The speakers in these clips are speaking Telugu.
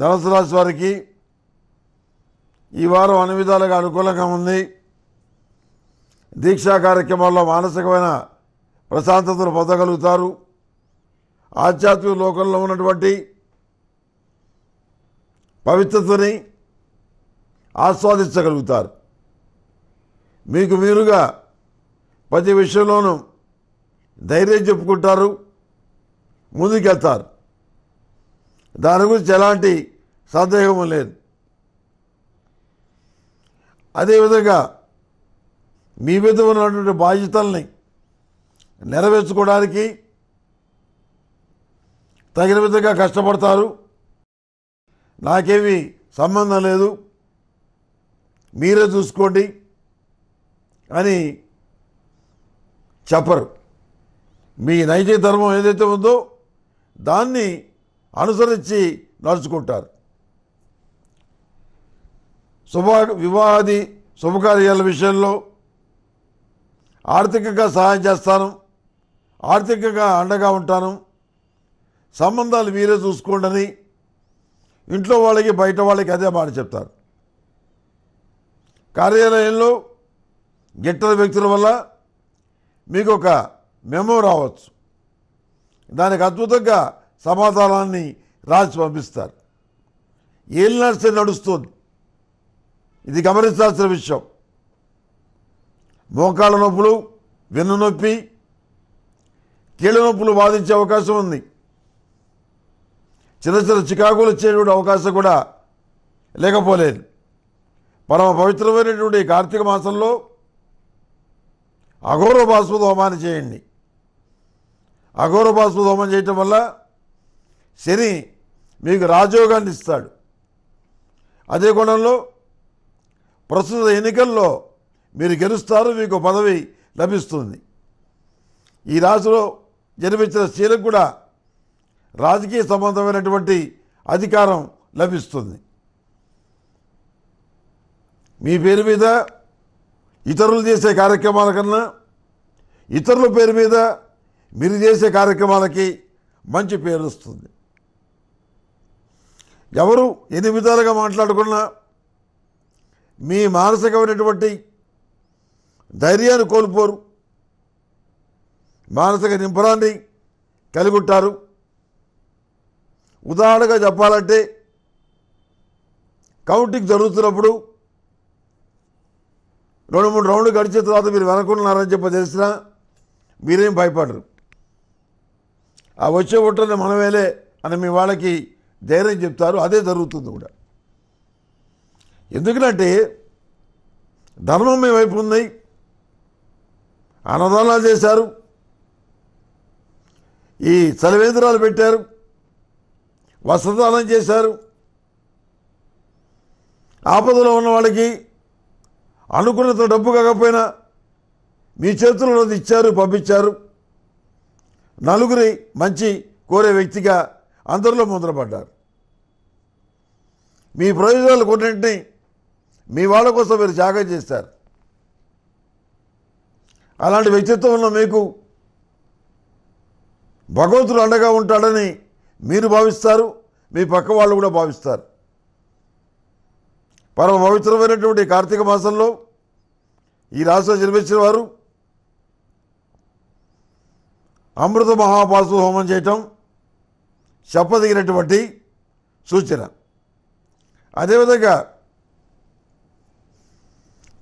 ధనసు రాశి వారికి ఈ వారం అన్ని విధాలుగా అనుకూలంగా ఉంది దీక్షా కార్యక్రమాల్లో మానసికమైన ప్రశాంతతను పొందగలుగుతారు ఆధ్యాత్మిక లోకంలో ఉన్నటువంటి పవిత్రతని ఆస్వాదించగలుగుతారు మీకు మీరుగా ప్రతి విషయంలోనూ ధైర్యం చెప్పుకుంటారు ముందుకెళ్తారు దాని గురించి ఎలాంటి సందేహము లేదు అదేవిధంగా మీ మీద ఉన్నటువంటి బాధ్యతల్ని నెరవేర్చుకోవడానికి తగిన విధంగా కష్టపడతారు నాకేమీ సంబంధం లేదు మీరే చూసుకోండి అని చెప్పరు మీ నైతిక ధర్మం ఏదైతే ఉందో దాన్ని అనుసరించి నడుచుకుంటారు శుభ వివాహాది శుభకార్యాల విషయంలో ఆర్థికంగా సహాయం చేస్తాను ఆర్థికంగా అండగా ఉంటాను సంబంధాలు మీరే చూసుకోండి ఇంట్లో వాళ్ళకి బయట వాళ్ళకి అదే మాట చెప్తారు కార్యాలయంలో గిట్టల వ్యక్తుల వల్ల మీకు ఒక మెమో రావచ్చు దానికి అద్భుతంగా సమాధానాన్ని రాసి పంపిస్తారు ఏం నడిస్తే నడుస్తుంది ఇది గమనించాల్సిన విషయం మోకాళ్ళ నొప్పులు వెన్ను నొప్పి కీళ్ళ నొప్పులు బాధించే అవకాశం ఉంది చిన్న చిన్న చికాకులు ఇచ్చేటువంటి అవకాశం కూడా లేకపోలేదు పరమ పవిత్రమైనటువంటి కార్తీక మాసంలో అఘోర బాస్పు హోమాన్ని చేయండి అఘోర బాస్పు హోమం చేయటం వల్ల శని మీకు రాజయోగాన్ని ఇస్తాడు అదే కోణంలో ప్రస్తుత ఎన్నికల్లో మీరు గెలుస్తారు మీకు పదవి లభిస్తుంది ఈ రాశిలో జన్మించిన స్త్రీలకు కూడా రాజకీయ సంబంధమైనటువంటి అధికారం లభిస్తుంది మీ పేరు మీద ఇతరులు చేసే కార్యక్రమాల కన్నా ఇతరుల పేరు మీద మీరు చేసే కార్యక్రమాలకి మంచి పేరు వస్తుంది ఎవరు ఎన్ని విధాలుగా మాట్లాడుకున్నా మీ మానసికమైనటువంటి ధైర్యాన్ని కోల్పోరు మానసిక నింపరాన్ని కలిగి ఉదాహరణగా చెప్పాలంటే కౌంటింగ్ జరుగుతున్నప్పుడు రెండు మూడు రౌండ్లు గడిచిన తర్వాత మీరు వెనకున్నారని చెప్పి తెలిసినా మీరేం భయపడరు ఆ వచ్చే ఒట్టని మనమేలే అని మీ వాళ్ళకి ధైర్యం చెప్తారు అదే జరుగుతుంది కూడా ఎందుకంటే ధర్మం మీ వైపు ఉన్నాయి అన్నదానాలు చేశారు ఈ చలివేంద్రాలు పెట్టారు వస్త్రదానం చేశారు ఆపదలో ఉన్న వాళ్ళకి అనుకున్నంత డబ్బు కాకపోయినా మీ చేతుల్లో ఇచ్చారు పంపించారు నలుగురి మంచి కోరే వ్యక్తిగా అందరిలో ముద్రపడ్డారు మీ ప్రయోజనాలు కొన్నింటిని మీ వాళ్ళ కోసం మీరు త్యాగం చేస్తారు అలాంటి వ్యక్తిత్వం ఉన్న మీకు భగవంతుడు అండగా ఉంటాడని మీరు భావిస్తారు మీ పక్క వాళ్ళు కూడా భావిస్తారు పరమ పవిత్రమైనటువంటి కార్తీక మాసంలో ఈ రాశిలో జన్మించిన వారు అమృత మహాపాసు హోమం చేయటం చెప్పదగినటువంటి సూచన అదేవిధంగా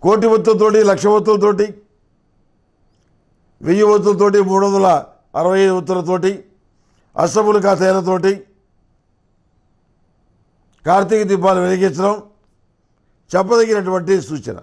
కోటి వత్తులతోటి లక్ష వత్తులతోటి వెయ్యి వత్తులతోటి మూడు వందల అరవై ఐదు వత్తులతోటి అసములు కాసేలతోటి కార్తీక దీపాలు వెలిగించడం చెప్పదగినటువంటి సూచన